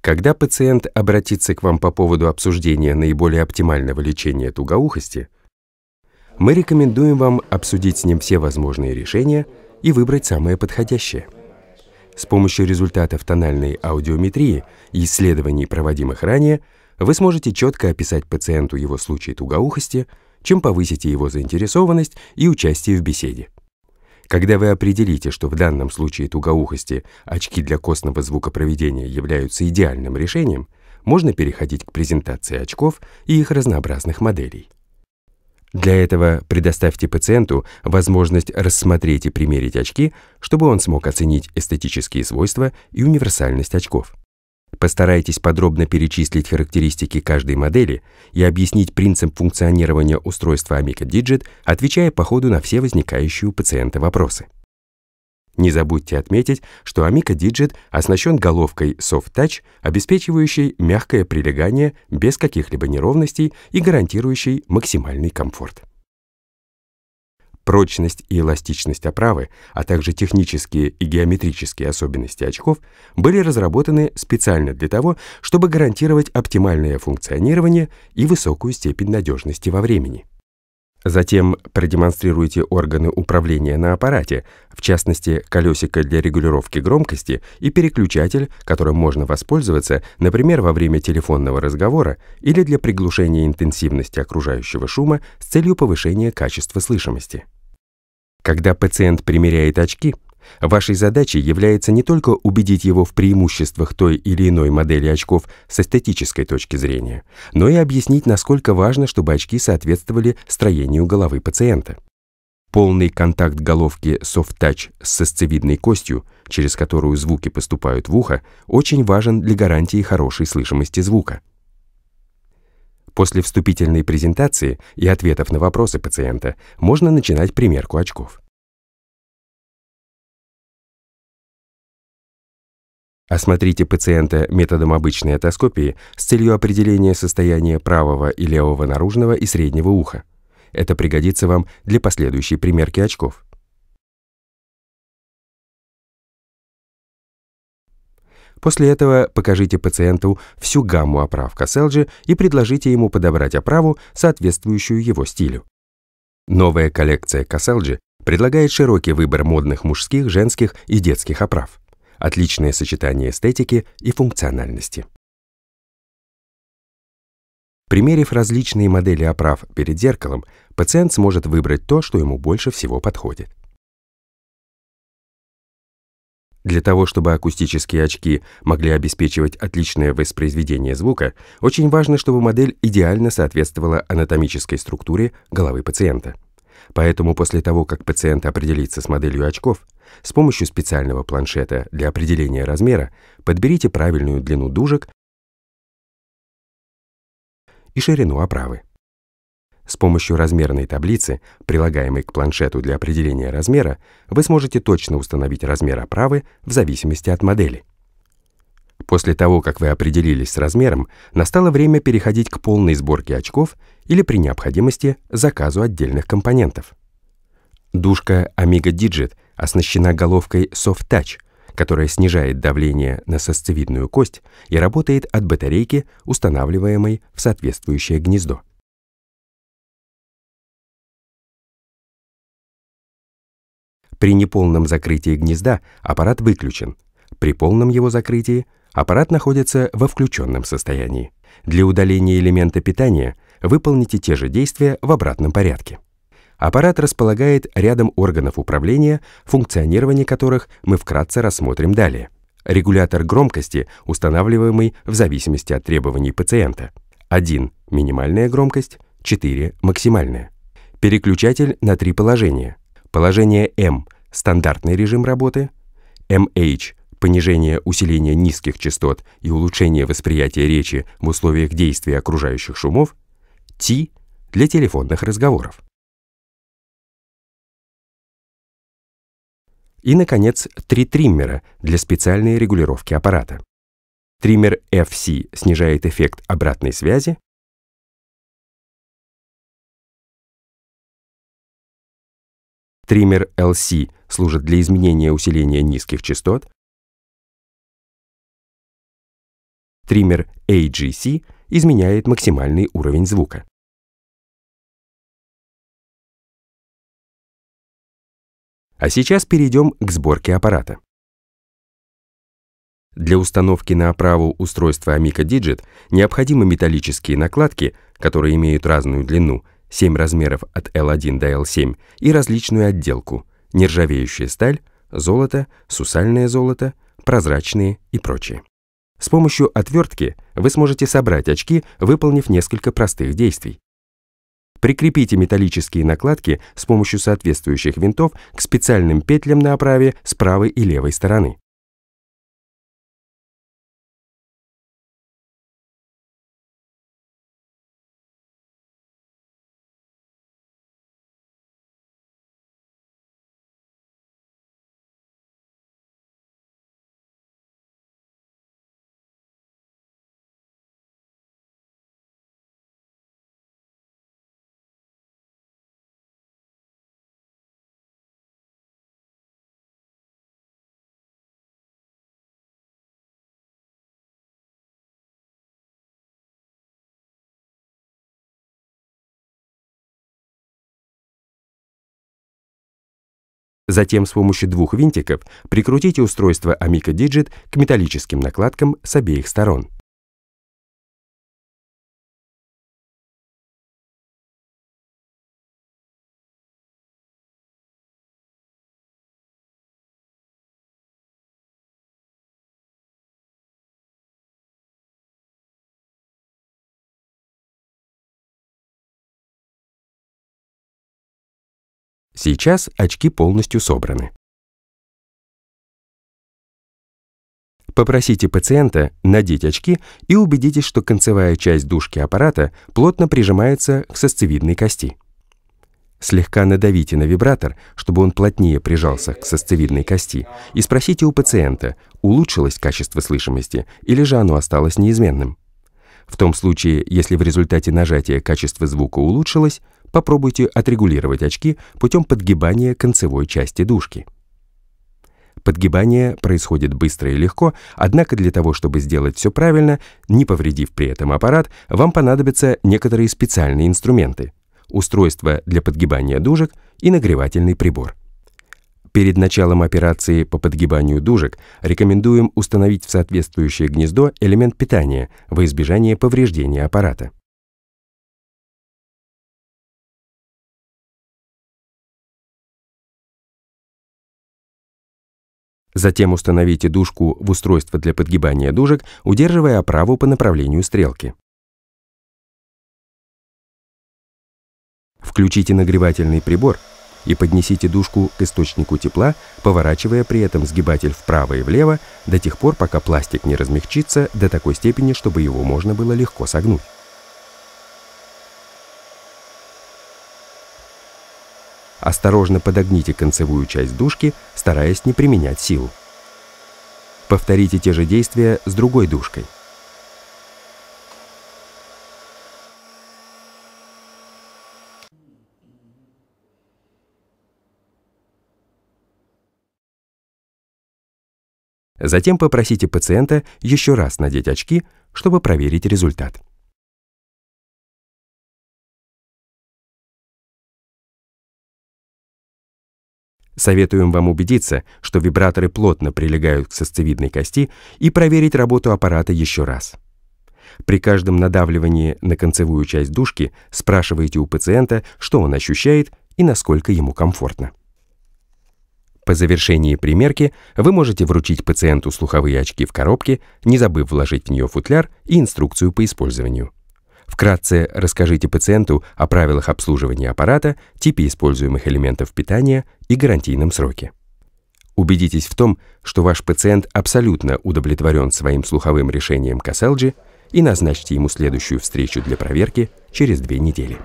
Когда пациент обратится к вам по поводу обсуждения наиболее оптимального лечения тугоухости, мы рекомендуем вам обсудить с ним все возможные решения и выбрать самое подходящее. С помощью результатов тональной аудиометрии и исследований, проводимых ранее, вы сможете четко описать пациенту его случай тугоухости, чем повысите его заинтересованность и участие в беседе. Когда вы определите, что в данном случае тугоухости очки для костного звукопроведения являются идеальным решением, можно переходить к презентации очков и их разнообразных моделей. Для этого предоставьте пациенту возможность рассмотреть и примерить очки, чтобы он смог оценить эстетические свойства и универсальность очков. Постарайтесь подробно перечислить характеристики каждой модели и объяснить принцип функционирования устройства Amiga Digit, отвечая по ходу на все возникающие у пациента вопросы. Не забудьте отметить, что Amiga Digit оснащен головкой Soft Touch, обеспечивающей мягкое прилегание без каких-либо неровностей и гарантирующей максимальный комфорт прочность и эластичность оправы, а также технические и геометрические особенности очков были разработаны специально для того, чтобы гарантировать оптимальное функционирование и высокую степень надежности во времени. Затем продемонстрируйте органы управления на аппарате, в частности, колесико для регулировки громкости и переключатель, которым можно воспользоваться, например, во время телефонного разговора или для приглушения интенсивности окружающего шума с целью повышения качества слышимости. Когда пациент примеряет очки – Вашей задачей является не только убедить его в преимуществах той или иной модели очков с эстетической точки зрения, но и объяснить, насколько важно, чтобы очки соответствовали строению головы пациента. Полный контакт головки soft touch с сосцевидной костью, через которую звуки поступают в ухо, очень важен для гарантии хорошей слышимости звука. После вступительной презентации и ответов на вопросы пациента можно начинать примерку очков. Осмотрите пациента методом обычной отоскопии с целью определения состояния правого и левого наружного и среднего уха. Это пригодится вам для последующей примерки очков. После этого покажите пациенту всю гамму оправ Касселджи и предложите ему подобрать оправу, соответствующую его стилю. Новая коллекция Касселджи предлагает широкий выбор модных мужских, женских и детских оправ отличное сочетание эстетики и функциональности. Примерив различные модели оправ перед зеркалом, пациент сможет выбрать то, что ему больше всего подходит. Для того, чтобы акустические очки могли обеспечивать отличное воспроизведение звука, очень важно, чтобы модель идеально соответствовала анатомической структуре головы пациента. Поэтому после того, как пациент определится с моделью очков, с помощью специального планшета для определения размера подберите правильную длину дужек и ширину оправы. С помощью размерной таблицы, прилагаемой к планшету для определения размера, вы сможете точно установить размер оправы в зависимости от модели. После того, как вы определились с размером, настало время переходить к полной сборке очков или при необходимости заказу отдельных компонентов. Душка Amiga Digit оснащена головкой Soft Touch, которая снижает давление на сосцевидную кость и работает от батарейки, устанавливаемой в соответствующее гнездо. При неполном закрытии гнезда аппарат выключен. При полном его закрытии аппарат находится во включенном состоянии. Для удаления элемента питания выполните те же действия в обратном порядке. Аппарат располагает рядом органов управления, функционирование которых мы вкратце рассмотрим далее. Регулятор громкости, устанавливаемый в зависимости от требований пациента. 1. Минимальная громкость. 4. Максимальная. Переключатель на три положения. Положение М – стандартный режим работы. MH – понижение усиления низких частот и улучшение восприятия речи в условиях действия окружающих шумов. T – для телефонных разговоров. и, наконец, три триммера для специальной регулировки аппарата. Триммер FC снижает эффект обратной связи, Триммер LC служит для изменения усиления низких частот. Триммер AGC изменяет максимальный уровень звука. А сейчас перейдем к сборке аппарата. Для установки на оправу устройства Amica Digit необходимы металлические накладки, которые имеют разную длину, 7 размеров от L1 до L7, и различную отделку, нержавеющая сталь, золото, сусальное золото, прозрачные и прочее. С помощью отвертки вы сможете собрать очки, выполнив несколько простых действий. Прикрепите металлические накладки с помощью соответствующих винтов к специальным петлям на оправе с правой и левой стороны. Затем с помощью двух винтиков прикрутите устройство Amica Digit к металлическим накладкам с обеих сторон. Сейчас очки полностью собраны. Попросите пациента надеть очки и убедитесь, что концевая часть дужки аппарата плотно прижимается к сосцевидной кости. Слегка надавите на вибратор, чтобы он плотнее прижался к сосцевидной кости, и спросите у пациента, улучшилось качество слышимости или же оно осталось неизменным. В том случае, если в результате нажатия качество звука улучшилось, Попробуйте отрегулировать очки путем подгибания концевой части дужки. Подгибание происходит быстро и легко, однако для того, чтобы сделать все правильно, не повредив при этом аппарат, вам понадобятся некоторые специальные инструменты. Устройство для подгибания дужек и нагревательный прибор. Перед началом операции по подгибанию дужек рекомендуем установить в соответствующее гнездо элемент питания во избежание повреждения аппарата. Затем установите дужку в устройство для подгибания дужек, удерживая оправу по направлению стрелки. Включите нагревательный прибор и поднесите дужку к источнику тепла, поворачивая при этом сгибатель вправо и влево до тех пор, пока пластик не размягчится до такой степени, чтобы его можно было легко согнуть. Осторожно подогните концевую часть дужки, стараясь не применять силу. Повторите те же действия с другой дужкой. Затем попросите пациента еще раз надеть очки, чтобы проверить результат. Советуем вам убедиться, что вибраторы плотно прилегают к сосцевидной кости и проверить работу аппарата еще раз. При каждом надавливании на концевую часть дужки спрашивайте у пациента, что он ощущает и насколько ему комфортно. По завершении примерки вы можете вручить пациенту слуховые очки в коробке, не забыв вложить в нее футляр и инструкцию по использованию. Вкратце расскажите пациенту о правилах обслуживания аппарата, типе используемых элементов питания и гарантийном сроке. Убедитесь в том, что ваш пациент абсолютно удовлетворен своим слуховым решением Каселджи и назначьте ему следующую встречу для проверки через две недели.